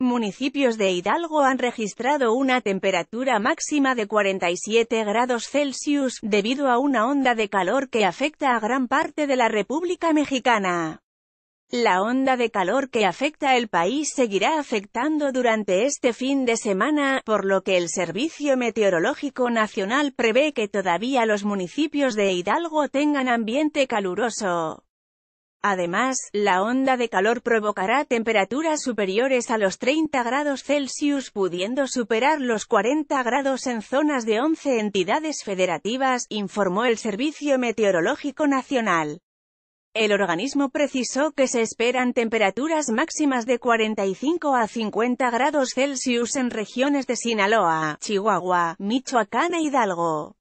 Municipios de Hidalgo han registrado una temperatura máxima de 47 grados Celsius, debido a una onda de calor que afecta a gran parte de la República Mexicana. La onda de calor que afecta el país seguirá afectando durante este fin de semana, por lo que el Servicio Meteorológico Nacional prevé que todavía los municipios de Hidalgo tengan ambiente caluroso. Además, la onda de calor provocará temperaturas superiores a los 30 grados Celsius pudiendo superar los 40 grados en zonas de 11 entidades federativas, informó el Servicio Meteorológico Nacional. El organismo precisó que se esperan temperaturas máximas de 45 a 50 grados Celsius en regiones de Sinaloa, Chihuahua, Michoacán e Hidalgo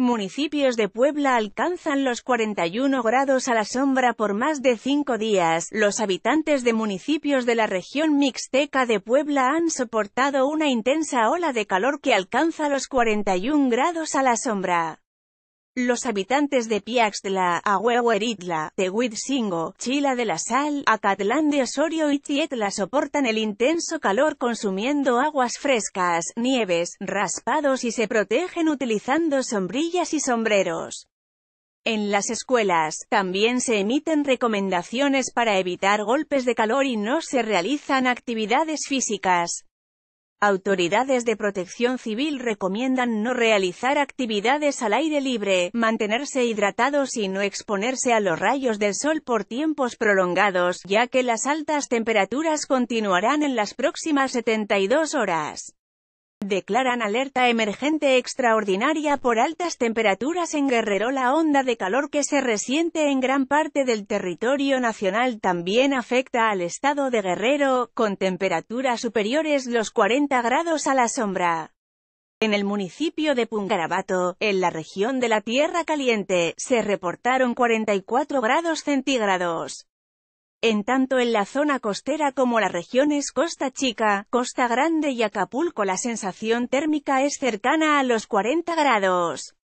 municipios de Puebla alcanzan los 41 grados a la sombra por más de cinco días. Los habitantes de municipios de la región mixteca de Puebla han soportado una intensa ola de calor que alcanza los 41 grados a la sombra. Los habitantes de Piaxtla, Agüehueritla, Tehuitzingo, Chila de la Sal, Acatlán de Osorio y Tietla soportan el intenso calor consumiendo aguas frescas, nieves, raspados y se protegen utilizando sombrillas y sombreros. En las escuelas, también se emiten recomendaciones para evitar golpes de calor y no se realizan actividades físicas. Autoridades de protección civil recomiendan no realizar actividades al aire libre, mantenerse hidratados y no exponerse a los rayos del sol por tiempos prolongados, ya que las altas temperaturas continuarán en las próximas 72 horas. Declaran alerta emergente extraordinaria por altas temperaturas en Guerrero. La onda de calor que se resiente en gran parte del territorio nacional también afecta al estado de Guerrero, con temperaturas superiores los 40 grados a la sombra. En el municipio de Pungarabato, en la región de la Tierra Caliente, se reportaron 44 grados centígrados en tanto en la zona costera como las regiones Costa Chica, Costa Grande y Acapulco la sensación térmica es cercana a los 40 grados.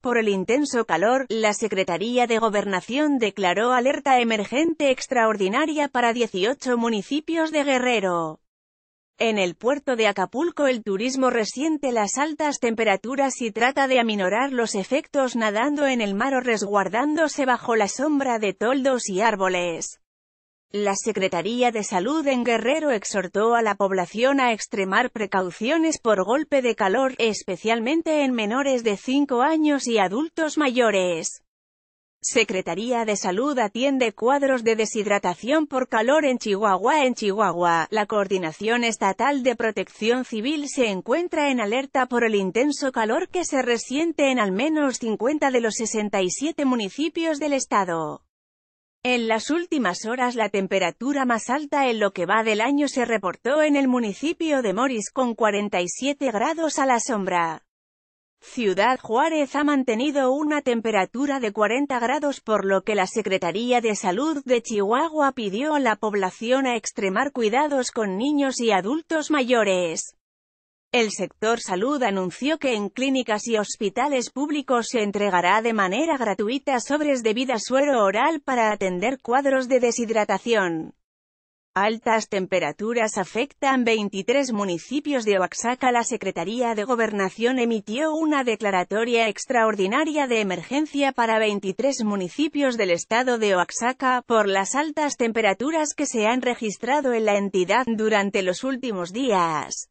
Por el intenso calor, la Secretaría de Gobernación declaró alerta emergente extraordinaria para 18 municipios de Guerrero. En el puerto de Acapulco el turismo resiente las altas temperaturas y trata de aminorar los efectos nadando en el mar o resguardándose bajo la sombra de toldos y árboles. La Secretaría de Salud en Guerrero exhortó a la población a extremar precauciones por golpe de calor, especialmente en menores de 5 años y adultos mayores. Secretaría de Salud atiende cuadros de deshidratación por calor en Chihuahua. En Chihuahua, la Coordinación Estatal de Protección Civil se encuentra en alerta por el intenso calor que se resiente en al menos 50 de los 67 municipios del estado. En las últimas horas la temperatura más alta en lo que va del año se reportó en el municipio de Moris con 47 grados a la sombra. Ciudad Juárez ha mantenido una temperatura de 40 grados por lo que la Secretaría de Salud de Chihuahua pidió a la población a extremar cuidados con niños y adultos mayores. El sector salud anunció que en clínicas y hospitales públicos se entregará de manera gratuita sobres de vida suero oral para atender cuadros de deshidratación. Altas temperaturas afectan 23 municipios de Oaxaca. La Secretaría de Gobernación emitió una declaratoria extraordinaria de emergencia para 23 municipios del estado de Oaxaca, por las altas temperaturas que se han registrado en la entidad durante los últimos días.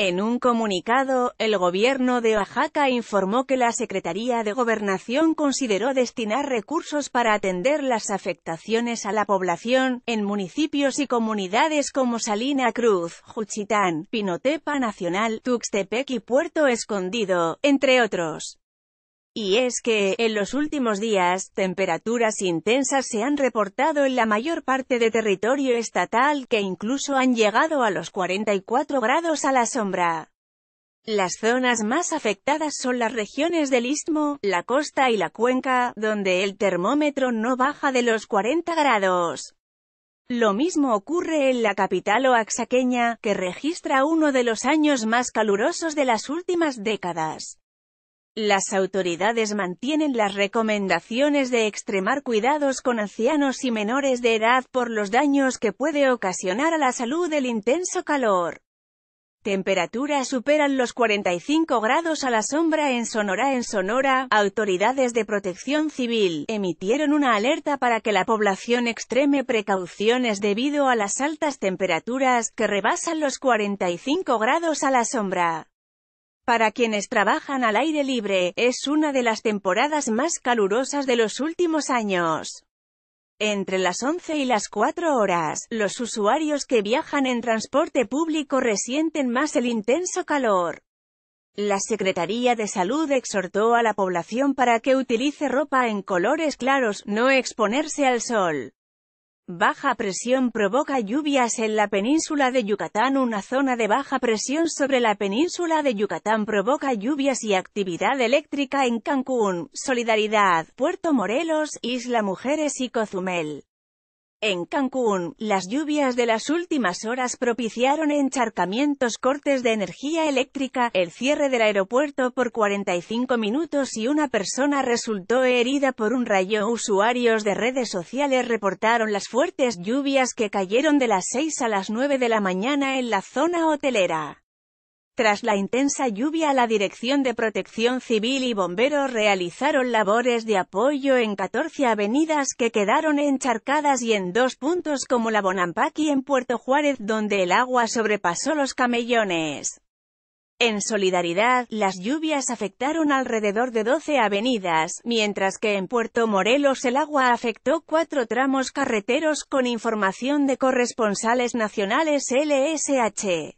En un comunicado, el gobierno de Oaxaca informó que la Secretaría de Gobernación consideró destinar recursos para atender las afectaciones a la población, en municipios y comunidades como Salina Cruz, Juchitán, Pinotepa Nacional, Tuxtepec y Puerto Escondido, entre otros. Y es que, en los últimos días, temperaturas intensas se han reportado en la mayor parte de territorio estatal, que incluso han llegado a los 44 grados a la sombra. Las zonas más afectadas son las regiones del Istmo, la costa y la cuenca, donde el termómetro no baja de los 40 grados. Lo mismo ocurre en la capital oaxaqueña, que registra uno de los años más calurosos de las últimas décadas. Las autoridades mantienen las recomendaciones de extremar cuidados con ancianos y menores de edad por los daños que puede ocasionar a la salud el intenso calor. Temperaturas superan los 45 grados a la sombra en Sonora. En Sonora, autoridades de protección civil emitieron una alerta para que la población extreme precauciones debido a las altas temperaturas que rebasan los 45 grados a la sombra. Para quienes trabajan al aire libre, es una de las temporadas más calurosas de los últimos años. Entre las 11 y las 4 horas, los usuarios que viajan en transporte público resienten más el intenso calor. La Secretaría de Salud exhortó a la población para que utilice ropa en colores claros, no exponerse al sol. Baja presión provoca lluvias en la península de Yucatán Una zona de baja presión sobre la península de Yucatán provoca lluvias y actividad eléctrica en Cancún, Solidaridad, Puerto Morelos, Isla Mujeres y Cozumel. En Cancún, las lluvias de las últimas horas propiciaron encharcamientos, cortes de energía eléctrica, el cierre del aeropuerto por 45 minutos y una persona resultó herida por un rayo. Usuarios de redes sociales reportaron las fuertes lluvias que cayeron de las 6 a las 9 de la mañana en la zona hotelera. Tras la intensa lluvia la Dirección de Protección Civil y bomberos realizaron labores de apoyo en 14 avenidas que quedaron encharcadas y en dos puntos como la Bonampaqui en Puerto Juárez donde el agua sobrepasó los camellones. En solidaridad, las lluvias afectaron alrededor de 12 avenidas, mientras que en Puerto Morelos el agua afectó cuatro tramos carreteros con información de corresponsales nacionales LSH.